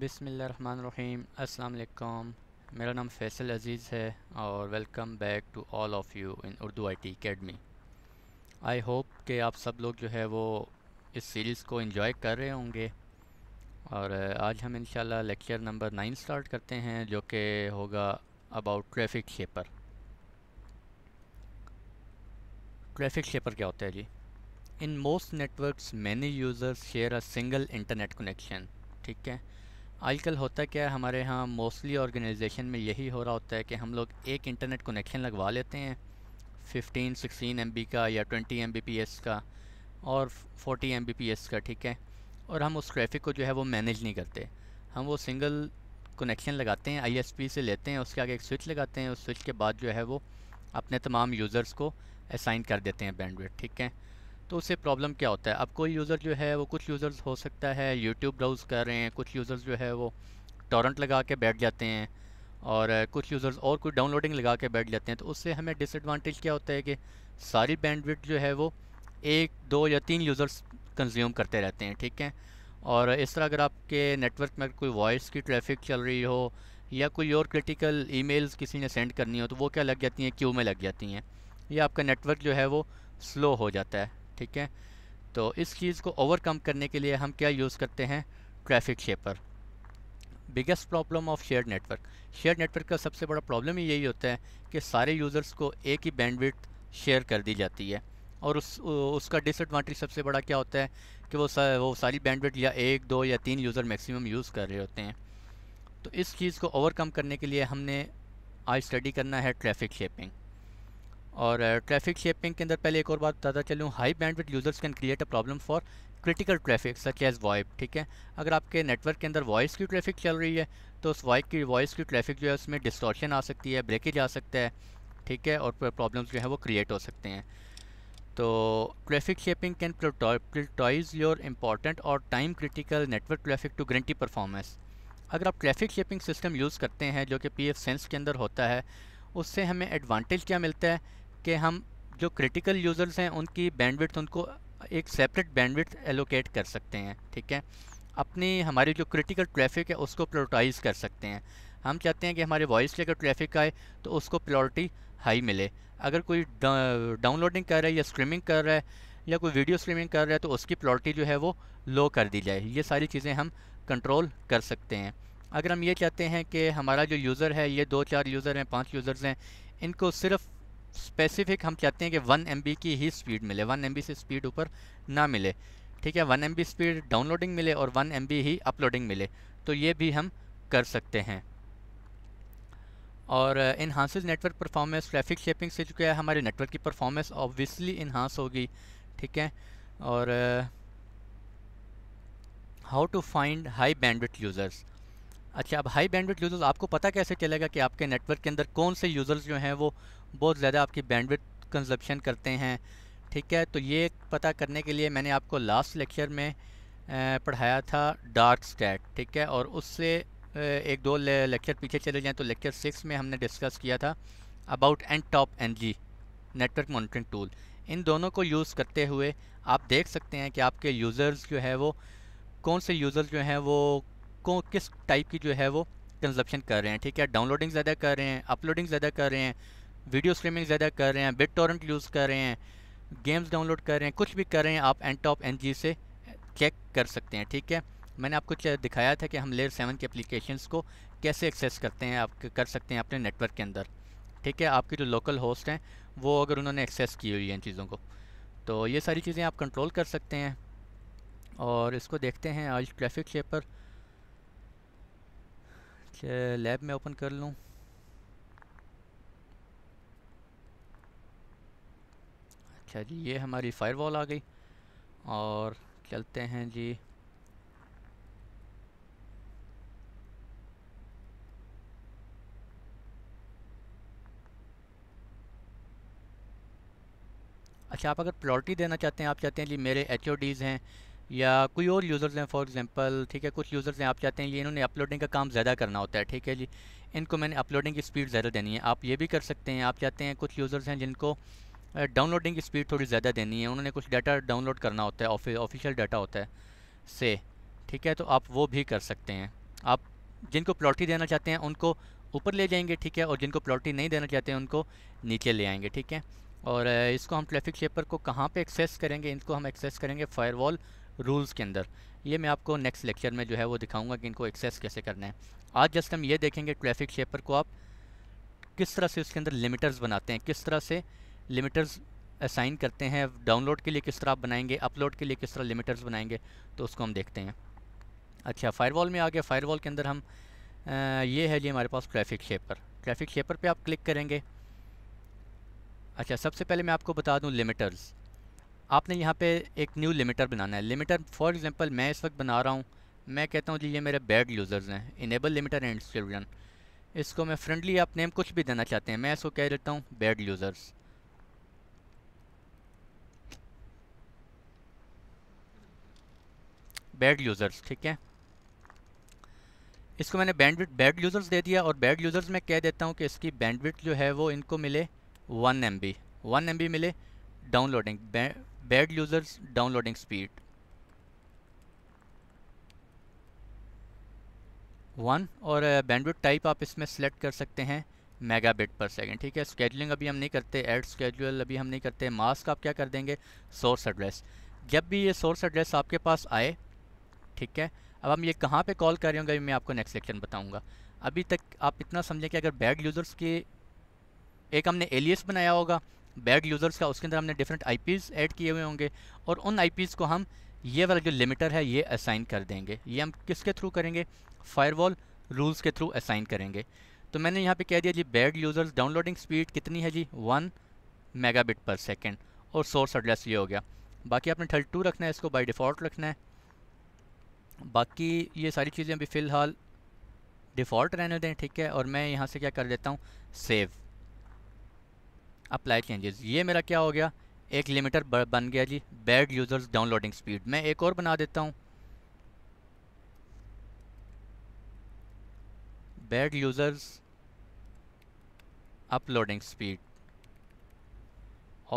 बिसमीम् अस्सलाम मेरा नाम फैसल अज़ीज़ है और welcome back to all of you in Urdu I T academy I hope कि आप सब लोग जो है वो इस सीरीज़ को इन्जॉय कर रहे होंगे और आज हम इंशाल्लाह लेक्चर नंबर नाइन स्टार्ट करते हैं जो कि होगा about traffic shaper traffic shaper क्या होता है जी in most networks many users share a single internet connection ठीक है आजकल होता क्या है हमारे यहाँ मोस्टली ऑर्गेनाइजेशन में यही हो रहा होता है कि हम लोग एक इंटरनेट कनेक्शन लगवा लेते हैं 15, 16 एम का या 20 एम का और 40 एम का ठीक है और हम उस ट्रैफिक को जो है वो मैनेज नहीं करते हम वो सिंगल कनेक्शन लगाते हैं आई से लेते हैं उसके आगे एक स्विच लगाते हैं उस स्विच के बाद जो है वो अपने तमाम यूज़र्स को असाइन कर देते हैं बैंडविड्थ ठीक है तो उससे प्रॉब्लम क्या होता है अब कोई यूज़र जो है वो कुछ यूज़र्स हो सकता है यूट्यूब ब्राउज़ कर रहे हैं कुछ यूज़र्स जो है वो टॉरेंट लगा के बैठ जाते हैं और कुछ यूज़र्स और कुछ डाउनलोडिंग लगा के बैठ जाते हैं तो उससे हमें डिसएडवांटेज क्या होता है कि सारी बैंडविड्थ जो है वो एक दो या तीन यूज़र्स कंज्यूम करते रहते हैं ठीक है और इस तरह अगर आपके नेटवर्क में कोई वॉइस की ट्रैफिक चल रही हो या कोई और क्रिटिकल ईमेल्स किसी ने सेंड करनी हो तो वो क्या लग जाती हैं क्यू में लग जाती हैं या आपका नेटवर्क जो है वो स्लो हो जाता है ठीक है तो इस चीज़ को ओवरकम करने के लिए हम क्या यूज़ करते हैं traffic shaper biggest problem of share network share network का सबसे बड़ा प्रॉब्लम ही यही होता है कि सारे यूज़र्स को एक ही बैंडविड्थ शेयर कर दी जाती है और उस उसका डिसएडवांटेज सबसे बड़ा क्या होता है कि वो सा, वो सारी बैंडविड्थ या एक दो या तीन यूज़र मैक्सिमम यूज़ कर रहे होते हैं तो इस चीज़ को ओवरकम करने के लिए हमने आज स्टडी करना है ट्रैफिक शेपिंग और ट्रैफिक शेपिंग के अंदर पहले एक और बात बताता चलूँ high bandwidth users can create a problem for critical traffic such as VoIP ठीक है अगर आपके नेटवर्क के अंदर वॉइस की ट्रैफिक चल रही है तो उस वॉइप की वॉइस की ट्रैफिक जो है उसमें डिस्टॉर्शन आ सकती है ब्रेकेज आ सकता है ठीक है और प्रॉब्लम्स जो है वो क्रिएट हो सकते हैं तो traffic shaping can prioritise your important और time critical network traffic to guarantee performance अगर आप ट्रैफिक शेपिंग सिस्टम यूज़ करते हैं जो कि पी एफ सेंस के अंदर होता है उससे हमें एडवांटेज क्या मिलता है कि हम जो क्रिटिकल यूज़र्स हैं उनकी बैंडविड्थ उनको एक सेपरेट बैंडविड्थ एलोकेट कर सकते हैं ठीक है अपनी हमारी जो क्रिटिकल ट्रैफिक है उसको प्रोटाइज कर सकते हैं हम चाहते हैं कि हमारे वॉइस से अगर ट्रैफिक आए तो उसको प्रायोरिटी हाई मिले अगर कोई डाउनलोडिंग कर रहा है या स्ट्रीमिंग कर रहा है या कोई वीडियो स्ट्रीमिंग कर रहा है तो उसकी प्रायोरिटी जो है वो लो कर दी जाए ये सारी चीज़ें हम कंट्रोल कर सकते हैं अगर हम ये चाहते हैं कि हमारा जो यूज़र है ये दो चार यूज़र हैं पाँच यूज़र्स हैं इनको सिर्फ स्पेसिफिक हम चाहते हैं कि वन एम की ही स्पीड मिले वन एम से स्पीड ऊपर ना मिले ठीक है वन एम स्पीड डाउनलोडिंग मिले और वन एम ही अपलोडिंग मिले तो ये भी हम कर सकते हैं और enhances network performance traffic shaping से चुका है हमारे नेटवर्क की परफॉर्मेंस ऑब्वियसली इन्हांस होगी ठीक है और how to find high bandwidth users अच्छा अब हाई बैंडविड्थ यूज़र्स आपको पता कैसे चलेगा कि आपके नेटवर्क के अंदर कौन से यूज़र्स जो हैं वो बहुत ज़्यादा आपकी बैंडविड्थ कंजप्शन करते हैं ठीक है तो ये पता करने के लिए मैंने आपको लास्ट लेक्चर में पढ़ाया था डार्क स्टैट ठीक है और उससे एक दो लेक्चर पीछे चले जाएँ तो लेक्चर सिक्स में हमने डिस्कस किया था about ntopng network monitoring tool इन दोनों को यूज़ करते हुए आप देख सकते हैं कि आपके यूज़र्स जो है वो कौन से यूज़र्स जो हैं वो को किस टाइप की जो है वो कंजप्शन कर रहे हैं ठीक है डाउनलोडिंग ज़्यादा कर रहे हैं अपलोडिंग ज़्यादा कर रहे हैं वीडियो स्ट्रीमिंग ज़्यादा कर रहे हैं बिट टॉरेंट यूज़ कर रहे हैं गेम्स डाउनलोड कर रहे हैं कुछ भी कर रहे हैं आप एन टॉप एन जी से चेक कर सकते हैं ठीक है मैंने आपको दिखाया था कि हम लेयर सेवन के एप्लीकेशंस को कैसे एक्सेस करते हैं आप कर सकते हैं अपने नेटवर्क के अंदर ठीक है आपके जो लोकल होस्ट हैं वो अगर उन्होंने एक्सेस की हुई है इन चीज़ों को तो ये सारी चीज़ें आप कंट्रोल कर सकते हैं और इसको देखते हैं आज ट्रैफिक शेपर पर लैब में ओपन कर लूँ अच्छा जी ये हमारी फायरवॉल आ गई और चलते हैं जी अच्छा आप अगर प्रॉर्टी देना चाहते हैं आप चाहते हैं जी मेरे एच हैं या कोई और यूज़र्स हैं फॉर एग्जांपल ठीक है कुछ यूज़र्स हैं आप चाहते हैं ये इन्होंने अपलोडिंग का काम ज़्यादा करना होता है ठीक है जी इनको मैंने अपलोडिंग की स्पीड ज़्यादा देनी है आप ये भी कर सकते हैं आप चाहते हैं कुछ यूज़र्स हैं जिनको डाउनलोडिंग की स्पीड थोड़ी ज़्यादा देनी है उन्होंने कुछ डाटा डाउनलोड करना होता है ऑफिशियल डाटा होता है से ठीक है तो आप वो भी कर सकते हैं आप जिनको प्लॉटी देना चाहते हैं उनको ऊपर ले जाएंगे ठीक है और जिनको प्लॉटी नहीं देना चाहते हैं उनको नीचे ले आएंगे ठीक है और इसको हम ट्रैफिक शेपर को कहाँ पे एक्सेस करेंगे इनको हम एक्सेस करेंगे फायरवॉल रूल्स के अंदर ये मैं आपको नेक्स्ट लेक्चर में जो है वो दिखाऊंगा कि इनको एक्सेस कैसे करना है आज जस्ट हम ये देखेंगे ट्रैफिक शेपर को आप किस तरह से उसके अंदर लिमिटर्स बनाते हैं किस तरह से लिमिटर्स असाइन करते हैं डाउनलोड के लिए किस तरह आप बनाएंगे अपलोड के लिए किस तरह लिमिटर्स बनाएंगे तो उसको हम देखते हैं अच्छा फायरवॉल में आ गया फायरवॉल के अंदर हम आ, ये है जी हमारे पास ट्रैफिक शेपर ट्रैफिक शेपर पे आप क्लिक करेंगे अच्छा सबसे पहले मैं आपको बता दूं लिमिटर्स आपने यहाँ पे एक न्यू लिमिटर बनाना है लिमिटर फॉर एग्जांपल मैं इस वक्त बना रहा हूँ मैं कहता हूँ जी ये मेरे बैड यूज़र्स हैं इनेबल लिमिटर एंड चिल्ड्रन इसको मैं फ्रेंडली आप नेम कुछ भी देना चाहते हैं मैं इसको कह देता हूँ बैड यूज़र्स बैड यूज़र्स ठीक है इसको मैंने बैंडविट बैड यूज़र्स दे दिया और बैड यूज़र्स में कह देता हूँ कि इसकी बैंडविट जो है वो इनको मिले one M B one M B मिले downloading bad users downloading speed 1 और बैंडविड uh, टाइप आप इसमें सेलेक्ट कर सकते हैं मेगाबिट पर सेकेंड ठीक है स्केड्यूलिंग अभी हम नहीं करते एड स्केड्यूल अभी हम नहीं करते मास्क आप क्या कर देंगे सोर्स एड्रेस जब भी ये सोर्स एड्रेस आपके पास आए ठीक है अब हम ये कहाँ पे कॉल कर रहे होंगे मैं आपको नेक्स्ट सेक्शन बताऊँगा अभी तक आप इतना समझें कि अगर बैड यूज़र्स की एक हमने एलियस बनाया होगा बैड यूज़र्स का उसके अंदर हमने डिफरेंट पीज़ ऐड किए हुए होंगे और उन पीज़ को हम ये वाला जो लिमिटर है ये असाइन कर देंगे ये हम किसके थ्रू करेंगे फायरवॉल रूल्स के थ्रू असाइन करेंगे तो मैंने यहाँ पे कह दिया जी बैड यूज़र्स डाउनलोडिंग स्पीड कितनी है जी वन मेगाबिट पर सेकेंड और सोर्स एड्रेस ये हो गया बाकी आपने थर्ट टू रखना है इसको बाई डिफ़ॉल्ट रखना है बाकी ये सारी चीज़ें अभी फ़िलहाल डिफ़ॉल्ट रहने दें ठीक है और मैं यहाँ से क्या कर देता हूँ सेव अप्लाई चेंजेस ये मेरा क्या हो गया एक लिमिटर बन गया जी बैड यूज़र्स डाउनलोडिंग स्पीड मैं एक और बना देता हूँ बैड यूज़र्स अपलोडिंग स्पीड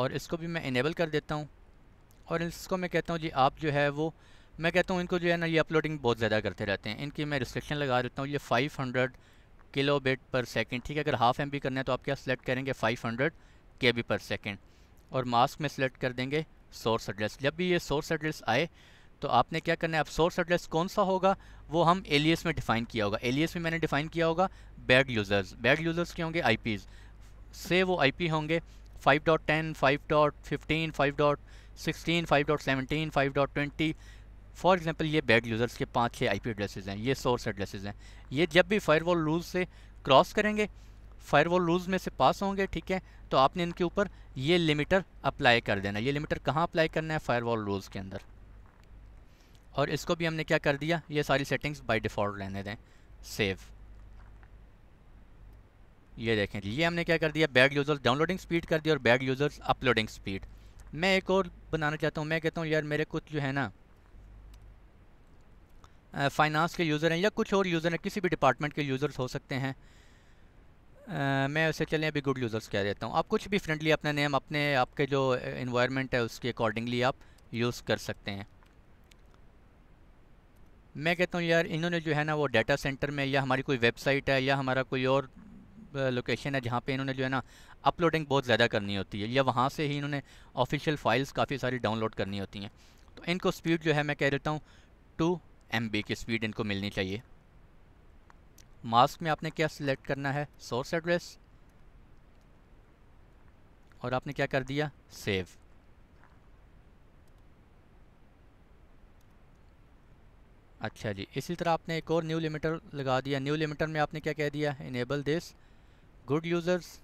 और इसको भी मैं इनेबल कर देता हूँ और इसको मैं कहता हूँ जी आप जो है वो मैं कहता हूँ इनको जो है ना ये अपलोडिंग बहुत ज़्यादा करते रहते हैं इनकी मैं रिस्ट्रिक्शन लगा देता हूँ ये 500 किलो पर सेकंड ठीक है अगर हाफ एम करना है तो आप क्या सिलेक्ट करेंगे 500 के बी पर सेकेंड और मास्क में सेलेक्ट कर देंगे सोर्स एड्रेस जब भी ये सोर्स एड्रेस आए तो आपने क्या करना है अब सोर्स एड्रेस कौन सा होगा वो हम एलियस में डिफाइन किया होगा एलियस में मैंने डिफाइन किया होगा बैड यूज़र्स बैड यूज़र्स क्या होंगे आई से वो आई होंगे 5.10, 5.15, 5.16, 5.17, 5.20 फॉर एग्जांपल ये बैड यूज़र्स के पांच छः आई एड्रेसेस हैं ये सोर्स एड्रेसेस हैं ये जब भी फायरवॉल रूल से क्रॉस करेंगे फायरवॉल रूल्स में से पास होंगे ठीक है तो आपने इनके ऊपर ये लिमिटर अप्लाई कर देना ये लिमिटर कहाँ अप्लाई करना है फायरवॉल रूल्स के अंदर और इसको भी हमने क्या कर दिया ये सारी सेटिंग्स बाय डिफ़ॉल्ट रहने दें सेव ये देखें ये हमने क्या कर दिया बैड यूज़र्स डाउनलोडिंग स्पीड कर दी और बैड यूज़र्स अपलोडिंग स्पीड मैं एक और बनाना चाहता हूँ मैं कहता हूँ यार मेरे कुछ जो है ना फाइनेंस के यूज़र हैं या कुछ और यूज़र हैं किसी भी डिपार्टमेंट के यूज़र्स हो सकते हैं आ, मैं उसे चलें अभी गुड यूज़र्स कह देता हूँ आप कुछ भी फ्रेंडली अपना नेम अपने आपके जो इन्वायरमेंट है उसके अकॉर्डिंगली आप यूज़ कर सकते हैं मैं कहता हूँ यार इन्होंने जो है ना वो डाटा सेंटर में या हमारी कोई वेबसाइट है या हमारा कोई और लोकेशन है जहाँ पे इन्होंने जो है ना अपलोडिंग बहुत ज़्यादा करनी होती है या वहाँ से ही इन्होंने ऑफिशियल फाइल्स काफ़ी सारी डाउनलोड करनी होती हैं तो इनको स्पीड जो है मैं कह देता हूँ टू एम की स्पीड इनको मिलनी चाहिए मास्क में आपने क्या सिलेक्ट करना है सोर्स एड्रेस और आपने क्या कर दिया सेव अच्छा जी इसी तरह आपने एक और न्यू लिमिटर लगा दिया न्यू लिमिटर में आपने क्या कह दिया enable this good users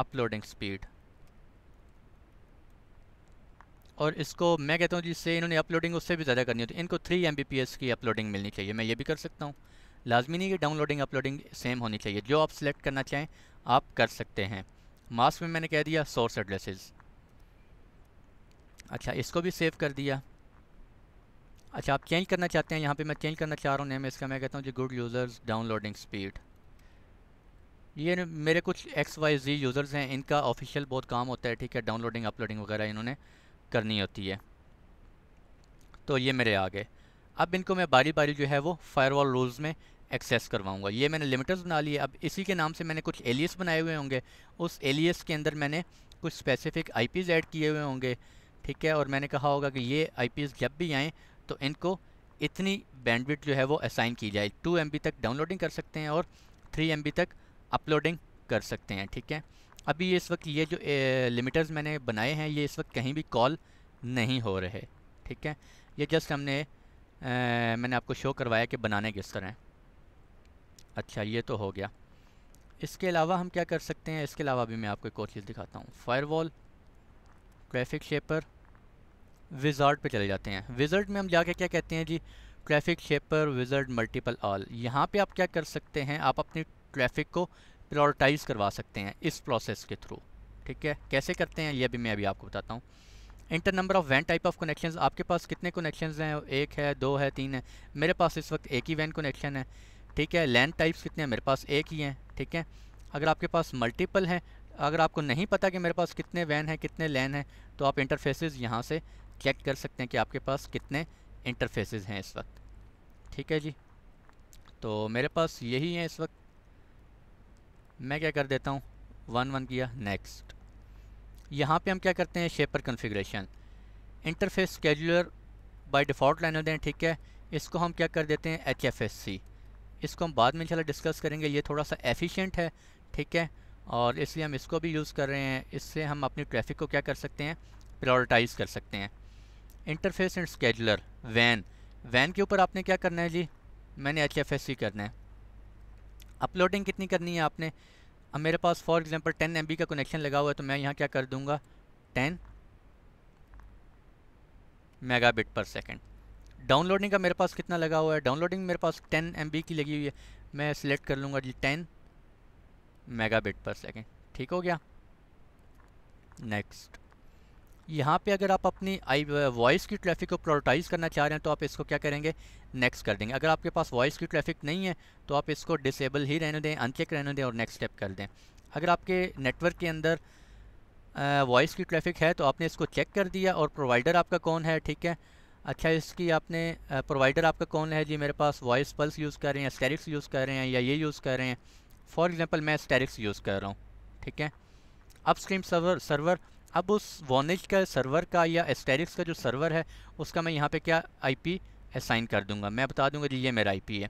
uploading speed और इसको मैं कहता हूँ जिससे इन्होंने अपलोडिंग उससे भी ज़्यादा करनी होती है इनको थ्री एम की अपलोडिंग मिलनी चाहिए मैं ये भी कर सकता हूँ लाजमी नहीं कि डाउनलोडिंग अपलोडिंग सेम होनी चाहिए जो आप सेलेक्ट करना चाहें आप कर सकते हैं मास्क में मैंने कह दिया सोर्स एड्रेसेस अच्छा इसको भी सेव कर दिया अच्छा आप चेंज करना चाहते हैं यहाँ पे मैं चेंज करना चाह रहा हूँ नेम इसका मैं कहता हूँ जी गुड यूज़र्स डाउनलोडिंग स्पीड ये मेरे कुछ एक्स वाई जी यूज़र्स हैं इनका ऑफिशियल बहुत काम होता है ठीक है डाउनलोडिंग अपलोडिंग वगैरह इन्होंने करनी होती है तो ये मेरे आ गए अब इनको मैं बारी बारी जो है वो फायरवॉल रूल्स में एक्सेस करवाऊंगा ये मैंने लिमिटर्स बना लिए अब इसी के नाम से मैंने कुछ एलियस बनाए हुए होंगे उस एलियस के अंदर मैंने कुछ स्पेसिफिक आईपीज ऐड किए हुए होंगे ठीक है और मैंने कहा होगा कि ये आईपीज जब भी आएँ तो इनको इतनी बैंडविड जो है वो असाइन की जाए टू एम तक डाउनलोडिंग कर सकते हैं और थ्री एम तक अपलोडिंग कर सकते हैं ठीक है अभी इस वक्त ये जो लिमिटर्स मैंने बनाए हैं ये इस वक्त कहीं भी कॉल नहीं हो रहे ठीक है ये जस्ट हमने आ, मैंने आपको शो करवाया कि बनाने किस तरह हैं अच्छा ये तो हो गया इसके अलावा हम क्या कर सकते हैं इसके अलावा भी मैं आपको एक और चीज़ दिखाता हूँ फायरवॉल ट्रैफिक शेपर विजार्ड पे चले जाते हैं विजर्ट में हम जाके क्या कहते हैं जी traffic shaper wizard multiple all यहाँ पे आप क्या कर सकते हैं आप अपनी ट्रैफिक को प्रायोरिटाइज करवा सकते हैं इस प्रोसेस के थ्रू ठीक है कैसे करते हैं ये भी मैं अभी आपको बताता हूँ इंटर नंबर ऑफ़ वैन टाइप ऑफ कनेक्शन आपके पास कितने कनेक्शन हैं एक है दो है तीन है मेरे पास इस वक्त एक ही वैन कनेक्शन है ठीक है लैंड टाइप्स कितने हैं मेरे पास एक ही हैं ठीक है अगर आपके पास मल्टीपल हैं अगर आपको नहीं पता कि मेरे पास कितने वैन हैं कितने लैन हैं तो आप इंटरफेसेस यहाँ से चेक कर सकते हैं कि आपके पास कितने इंटरफेसेस हैं इस वक्त ठीक है जी तो मेरे पास यही हैं इस वक्त मैं क्या कर देता हूँ वन वन किया नेक्स्ट यहाँ पे हम क्या करते हैं shaper configuration interface scheduler by default line होते हैं ठीक है इसको हम क्या कर देते हैं एच एफ एस सी इसको हम बाद में इंशाल्लाह डिस्कस करेंगे ये थोड़ा सा एफिशिएंट है ठीक है और इसलिए हम इसको भी यूज़ कर रहे हैं इससे हम अपनी ट्रैफिक को क्या कर सकते हैं प्रायोरिटाइज कर सकते हैं इंटरफेस एंड स्केजुलर वैन वैन के ऊपर आपने क्या करना है जी मैंने एच एफ एस सी करना है अपलोडिंग कितनी करनी है आपने अब मेरे पास फॉर एग्ज़ाम्पल टेन एम का कनेक्शन लगा हुआ है तो मैं यहाँ क्या कर दूँगा ten megabit per second downloading का मेरे पास कितना लगा हुआ है डाउनलोडिंग मेरे पास टेन एम की लगी हुई है मैं सिलेक्ट कर लूँगा जी टेन मेगाबिट पर सेकेंड ठीक हो गया नेक्स्ट यहाँ पे अगर आप अपनी आई वॉइस की ट्रैफिक को प्रायोरिटाइज़ करना चाह रहे हैं तो आप इसको क्या करेंगे नेक्स्ट कर देंगे अगर आपके पास वॉइस की ट्रैफिक नहीं है तो आप इसको डिसेबल ही रहने दें अनचेक रहने दें और नेक्स्ट स्टेप कर दें अगर आपके नेटवर्क के अंदर वॉइस की ट्रैफिक है तो आपने इसको चेक कर दिया और प्रोवाइडर आपका कौन है ठीक है अच्छा इसकी आपने प्रोवाइडर आपका कौन है जी मेरे पास वॉइस पल्स यूज़ कर रहे हैं स्टेरिक्स यूज़ कर रहे हैं या ये यूज़ कर रहे हैं फॉर एग्ज़ाम्पल मैं स्टेरिक्स यूज़ कर रहा हूँ ठीक है अपस्ट्रीम सर्वर सर्वर अब उस वॉनिज का सर्वर का या एस्टेरिक्स का जो सर्वर है उसका मैं यहाँ पे क्या आईपी असाइन कर दूंगा मैं बता दूंगा जी ये मेरा आईपी है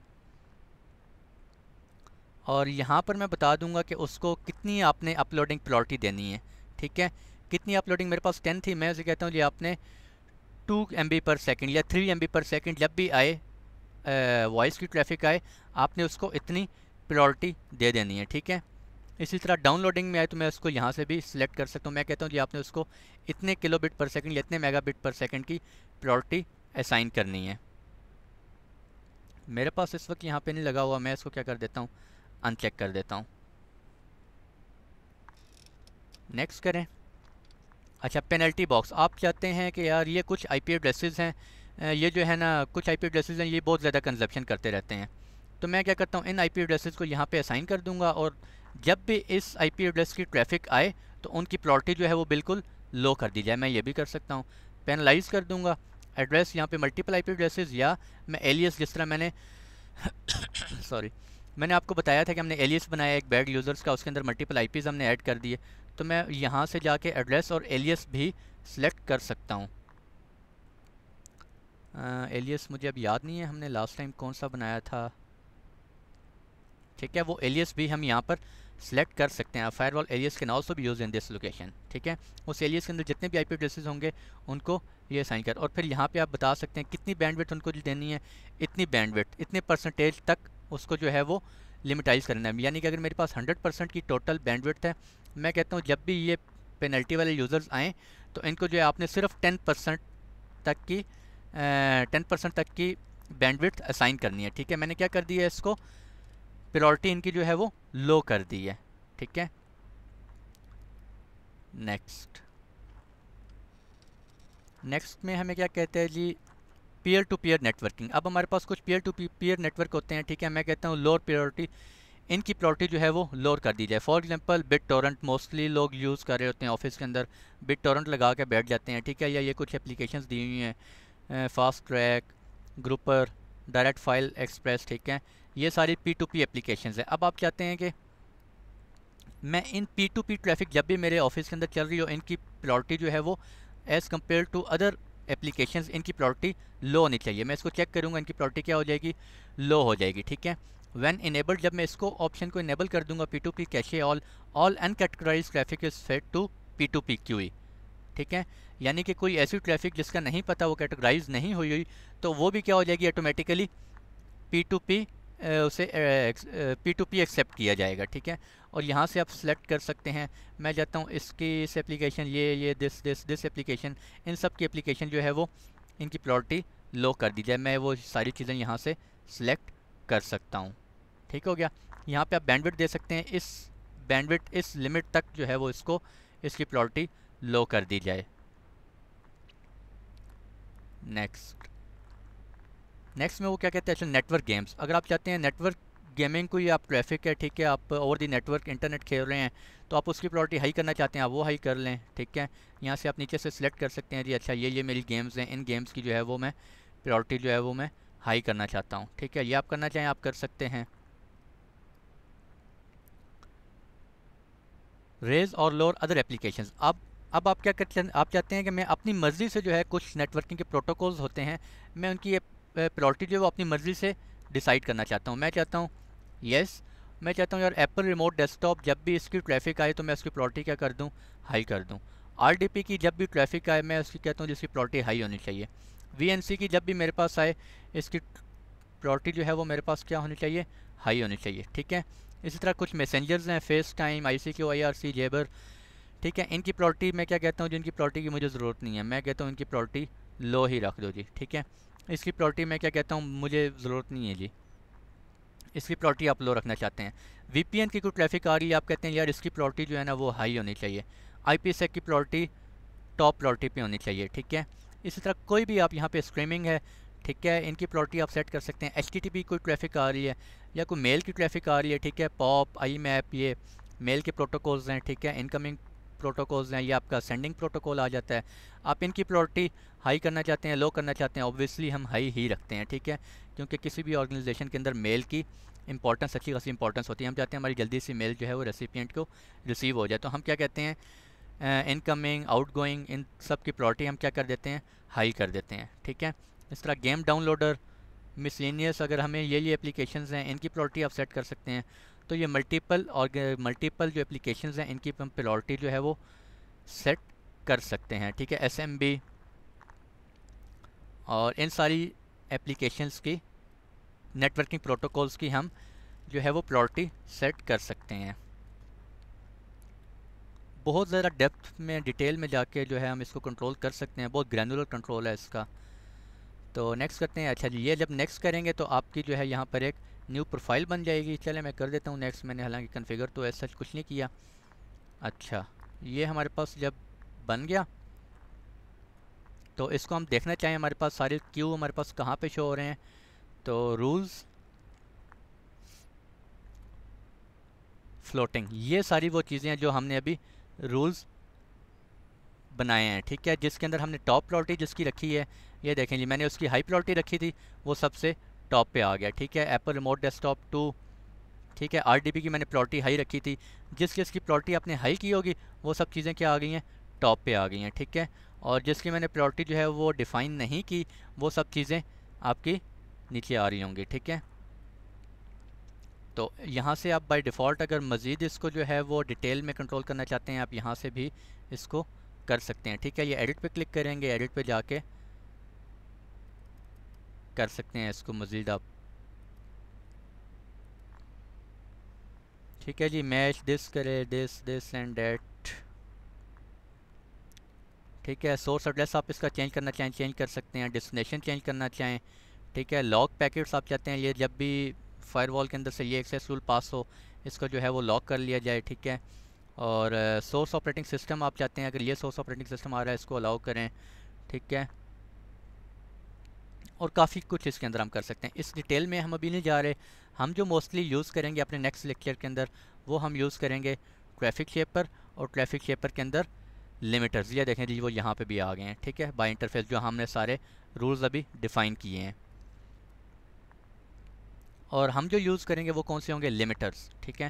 और यहाँ पर मैं बता दूंगा कि उसको कितनी आपने अपलोडिंग प्लॉटी देनी है ठीक है कितनी अपलोडिंग मेरे पास टेन थी मैं उसे कहता हूँ जी आपने टू एम पर सेकेंड या थ्री एम पर सेकेंड जब भी आए वॉइस की ट्रैफिक आए आपने उसको इतनी प्रायोरिटी दे देनी है ठीक है इसी तरह डाउनलोडिंग में आए तो मैं उसको यहाँ से भी सिलेक्ट कर सकता हूँ मैं कहता हूँ कि आपने उसको इतने किलोबिट पर सेकंड या इतने मेगाबिट पर सेकंड की प्रायोरिटी असाइन करनी है मेरे पास इस वक्त यहाँ पे नहीं लगा हुआ मैं इसको क्या कर देता हूँ अनचेक कर देता हूँ नेक्स्ट करें अच्छा पेनल्टी बॉक्स आप चाहते हैं कि यार ये कुछ आई पी एड्रेसेस हैं ये जो है ना कुछ आई पी एड्रेसेस हैं ये बहुत ज़्यादा कंजप्शन करते रहते हैं तो मैं क्या करता हूँ इन आई पी एड्रेसेस को यहाँ पर असाइन कर दूँगा और जब भी इस आई पी एड्रेस की ट्रैफिक आए तो उनकी प्रॉपर्टी जो है वो बिल्कुल लो कर दी जाए मैं ये भी कर सकता हूँ पेनलाइज कर दूँगा एड्रेस यहाँ पे मल्टीपल आई पी एड्रेसेस या मैं एलियस जिस तरह मैंने सॉरी मैंने आपको बताया था कि हमने एलियस बनाया एक बैड यूज़र्स का उसके अंदर मल्टीपल आई हमने ऐड कर दिए तो मैं यहाँ से जाके एड्रेस और एलियस भी सिलेक्ट कर सकता हूँ एलियस मुझे अब याद नहीं है हमने लास्ट टाइम कौन सा बनाया था ठीक है वो एलियस भी हम यहाँ पर सेलेक्ट कर सकते हैं आप firewall alias can also भी यूज इन दिस लोकेशन ठीक है उस एलियस के अंदर जितने भी आई पी होंगे उनको ये असाइन कर और फिर यहाँ पे आप बता सकते हैं कितनी बैंडविड्थ उनको देनी है इतनी बैंडविड्थ इतने परसेंटेज तक उसको जो है वो लिमिटाइज करना है यानी कि अगर मेरे पास हंड्रेड परसेंट की टोटल बैंडविड्थ है मैं कहता हूँ जब भी ये पेनल्टी वाले यूज़र्स आएँ तो इनको जो है आपने सिर्फ टेन परसेंट तक की टेन परसेंट तक की बैंडविड्थ असाइन करनी है ठीक है मैंने क्या कर दिया है इसको प्योरिटी इनकी जो है वो लो कर दी है ठीक है नेक्स्ट नेक्स्ट में हमें क्या कहते हैं जी पीयर टू पीयर नेटवर्किंग अब हमारे पास कुछ पीयर टू पीयर नेटवर्क होते हैं ठीक है मैं कहता हूँ लोअर प्योरिटी इनकी प्रॉपर्टी जो है वो लोअर कर दी जाए for example BitTorrent mostly लोग यूज़ कर रहे होते हैं ऑफिस के अंदर बिट टोरेंट लगा के बैठ जाते हैं ठीक है या ये कुछ एप्लीकेशंस दी हुई हैं फास्ट ट्रैक ग्रुपर डायरेक्ट फाइल एक्सप्रेस ठीक है ये सारी पी टू पी एप्लीकेशन है अब आप चाहते हैं कि मैं इन पी टू पी ट्रैफिक जब भी मेरे ऑफिस के अंदर चल रही हो इनकी प्रायोरिटी जो है वो as compare to other application इनकी प्रायोरिटी लो होनी चाहिए मैं इसको चेक करूँगा इनकी प्रायोरिटी क्या हो जाएगी लो हो जाएगी ठीक है वैन इनेबल जब मैं इसको ऑप्शन को इनेबल कर दूंगा P to P cache all all uncategorize traffic is fed to P to P queue ठीक है यानी कि कोई ऐसी ट्रैफिक जिसका नहीं पता वो कैटेगराइज नहीं हुई हुई तो वो भी क्या हो जाएगी ऑटोमेटिकली पी टू पी उसे पी टू पी एक्सेप्ट किया जाएगा ठीक है और यहाँ से आप सेलेक्ट कर सकते हैं मैं जाता हूँ इसकी इस एप्लीकेशन ये ये दिस दिस दिस एप्लीकेशन इन सब की एप्लीकेशन जो है वो इनकी प्रायोरिटी लो कर दी जाए मैं वो सारी चीज़ें यहाँ से सिलेक्ट कर सकता हूँ ठीक हो गया यहाँ पे आप बैंडविड दे सकते हैं इस बैंडविड इस लिमिट तक जो है वो इसको इसकी प्रायोरिटी लो कर दी जाए नेक्स्ट नेक्स्ट में वो क्या कहते हैं अच्छा नेटवर्क गेम्स अगर आप चाहते हैं नेटवर्क गेमिंग को ही आप ट्रैफिक है ठीक है आप ओवर दी नेटवर्क इंटरनेट खेल रहे हैं तो आप उसकी प्रायोरिटी हाई करना चाहते हैं आप वो हाई कर लें ठीक है यहाँ से आप नीचे से सिलेक्ट कर सकते हैं जी अच्छा ये ये मेरी गेम्स हैं इन गेम्स की जो है वो मैं प्रायोरिटी जो है वो मैं हाई करना चाहता हूँ ठीक है ये आप करना चाहें आप कर सकते हैं रेज और लोअर अदर एप्लीकेशन अब अब आप क्या करते हैं आप चाहते हैं कि मैं अपनी मर्ज़ी से जो है कुछ नेटवर्किंग के प्रोटोकॉल्स होते हैं मैं उनकी प्रॉर्टी जो है वो अपनी मर्ज़ी से डिसाइड करना चाहता हूँ मैं चाहता हूँ येस मैं चाहता हूँ यार एप्पल रिमोट डेस्कटॉप जब भी इसकी ट्रैफिक आए तो मैं उसकी प्रॉर्टी क्या कर दूँ हाई कर दूँ आर की जब भी ट्रैफिक आए मैं उसकी कहता हूँ जिसकी प्रॉर्टी हाई होनी चाहिए वी की जब भी मेरे पास आए इसकी प्रॉर्टी जो है वो मेरे पास क्या होनी चाहिए हाई होनी चाहिए ठीक है इसी तरह कुछ मैसेंजर्स हैं FaceTime I C Q I R C Jabber ठीक है इनकी प्रॉर्टी मैं क्या कहता हूँ जिनकी प्रॉर्टी की मुझे ज़रूरत नहीं है मैं कहता हूँ इनकी प्रॉर्टी लो ही रख दो जी ठीक है इसकी प्रॉपर्टी मैं क्या कहता हूँ मुझे ज़रूरत नहीं है जी इसकी प्रॉपर्टी आप लो रखना चाहते हैं वी की कोई ट्रैफिक आ रही है आप कहते हैं यार इसकी प्रॉपर्टी जो है ना वो हाई होनी चाहिए आई पी की प्रॉपर्टी टॉप प्रॉपर्टी पर होनी चाहिए ठीक है इसी तरह कोई भी आप यहाँ पर स्क्रीमिंग है ठीक है इनकी प्रॉपर्टी आप सेट कर सकते हैं एच टी कोई ट्रैफिक आ रही है या कोई मेल की ट्रैफिक आ रही है ठीक है पॉप आई मैप ये मेल के प्रोटोकॉल्स हैं ठीक है इनकमिंग प्रोटोकॉल्स हैं ये आपका सेंडिंग प्रोटोकॉल आ जाता है आप इनकी प्रायोरिटी हाई करना चाहते हैं लो करना चाहते हैं ऑब्वियसली हम हाई ही रखते हैं ठीक है क्योंकि किसी भी ऑर्गेनाइजेशन के अंदर मेल की इंपॉर्टेंस अच्छी खासी इंपॉर्टेंस होती है हम चाहते हैं हमारी जल्दी सी मेल जो है वो रेसिपियंट को रिसीव हो जाए तो हम क्या कहते हैं इनकमिंग गोइंग इन सब की प्रायोरिटी हम क्या कर देते हैं हाई कर देते हैं ठीक है इस तरह गेम डाउनलोडर मिसलिनियस अगर हमें ये ये एप्लीकेशन हैं इनकी प्रायोरिटी आप सेट कर सकते हैं तो ये मल्टीपल और मल्टीपल जो एप्लीकेशन हैं इनकी हम प्रोरिटी जो है वो सेट कर सकते हैं ठीक है एस एम बी और इन सारी एप्लीकेशंस की नेटवर्किंग प्रोटोकॉल्स की हम जो है वो प्योरिटी सेट कर सकते हैं बहुत ज़्यादा डेप्थ में डिटेल में जाके जो है हम इसको कंट्रोल कर सकते हैं बहुत ग्रैनुलर कंट्रोल है इसका तो नेक्स्ट करते हैं अच्छा जी ये जब नेक्स्ट करेंगे तो आपकी जो है यहाँ पर एक न्यू प्रोफाइल बन जाएगी चले मैं कर देता हूँ नेक्स्ट मैंने हालांकि कन्फिगर तो ऐसा कुछ नहीं किया अच्छा ये हमारे पास जब बन गया तो इसको हम देखना चाहें हमारे पास सारे क्यू हमारे पास कहाँ पे शो हो रहे हैं तो रूल्स फ्लोटिंग ये सारी वो चीज़ें हैं जो हमने अभी रूल्स बनाए हैं ठीक है जिसके अंदर हमने टॉप प्रायोरिटी जिसकी रखी है ये देखें जी मैंने उसकी हाई प्रायोरिटी रखी थी वो सबसे टॉप पे आ गया ठीक है एप्पल रिमोट डेस्कटॉप टू ठीक है आर की मैंने प्लॉटी हाई रखी थी जिस किस की प्लॉटी आपने हाई की होगी वो सब चीज़ें क्या आ गई हैं टॉप पे आ गई हैं ठीक है और जिसकी मैंने प्लॉटी जो है वो डिफ़ाइन नहीं की वो सब चीज़ें आपकी नीचे आ रही होंगी ठीक है तो यहाँ से आप बाय डिफ़ॉल्ट अगर मज़ीद इसको जो है वो डिटेल में कंट्रोल करना चाहते हैं आप यहाँ से भी इसको कर सकते हैं ठीक है ये एडिट पे क्लिक करेंगे एडिट पे जाके कर सकते हैं इसको मज़ीद आप ठीक है जी मैच दिस करे दिस दिस एंड डेट ठीक है सोर्स एड्रेस आप इसका चेंज करना चाहें चेंज कर सकते हैं डिस्टिनेशन चेंज करना चाहें ठीक है लॉक पैकेट्स आप चाहते हैं ये जब भी फायरवॉल के अंदर से ये एक्सेस रूल पास हो इसको जो है वो लॉक कर लिया जाए ठीक है और सोर्स ऑपरेटिंग सिस्टम आप चाहते हैं अगर ये सोर्स ऑपरेटिंग सिस्टम आ रहा है इसको अलाउ करें ठीक है और काफ़ी कुछ इसके अंदर हम कर सकते हैं इस डिटेल में हम अभी नहीं जा रहे हम जो मोस्टली यूज़ करेंगे अपने नेक्स्ट लेक्चर के अंदर वो हम यूज़ करेंगे ट्रैफिक शेपर और ट्रैफिक शेपर के अंदर लिमिटर्स ये देखें जी वो यहाँ पे भी आ गए हैं ठीक है बाय इंटरफेस जो हमने सारे रूल्स अभी डिफ़ाइन किए हैं और हम जो यूज़ करेंगे वो कौन से होंगे लिमिटर्स ठीक है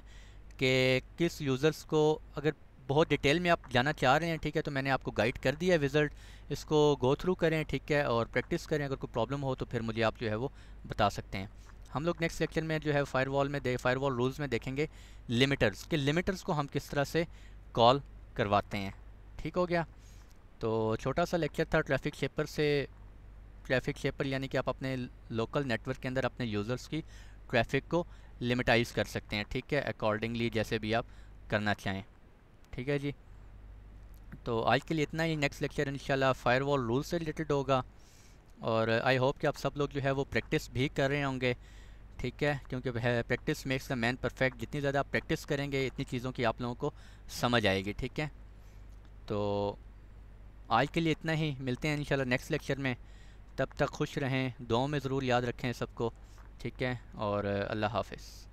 कि किस यूज़र्स को अगर बहुत डिटेल में आप जाना चाह रहे हैं ठीक है तो मैंने आपको गाइड कर दिया है रिज़ल्ट इसको गो थ्रू करें ठीक है और प्रैक्टिस करें अगर कोई प्रॉब्लम हो तो फिर मुझे आप जो है वो बता सकते हैं हम लोग नेक्स्ट लेक्चर में जो है वॉल में वॉल रूल्स में देखेंगे लिमिटर्स के लिमिटर्स को हम किस तरह से कॉल करवाते हैं ठीक हो गया तो छोटा सा लेक्चर था ट्रैफिक शेपर से ट्रैफिक शेपर यानी कि आप अपने लोकल नेटवर्क के अंदर अपने यूज़र्स की ट्रैफिक को लिमिटाइज़ कर सकते हैं ठीक है अकॉर्डिंगली जैसे भी आप करना चाहें ठीक है जी तो आज के लिए इतना ही नेक्स्ट लेक्चर इंशाल्लाह फायरवॉल रूल से रिलेटेड होगा और आई होप कि आप सब लोग जो है वो प्रैक्टिस भी कर रहे होंगे ठीक है क्योंकि practice makes the man perfect जितनी ज़्यादा आप प्रैक्टिस करेंगे इतनी चीज़ों की आप लोगों को समझ आएगी ठीक है तो आज के लिए इतना ही मिलते हैं इंशाल्लाह नेक्स्ट लेक्चर में तब तक खुश रहें दो में ज़रूर याद रखें सबको ठीक है और अल्लाह हाफिज़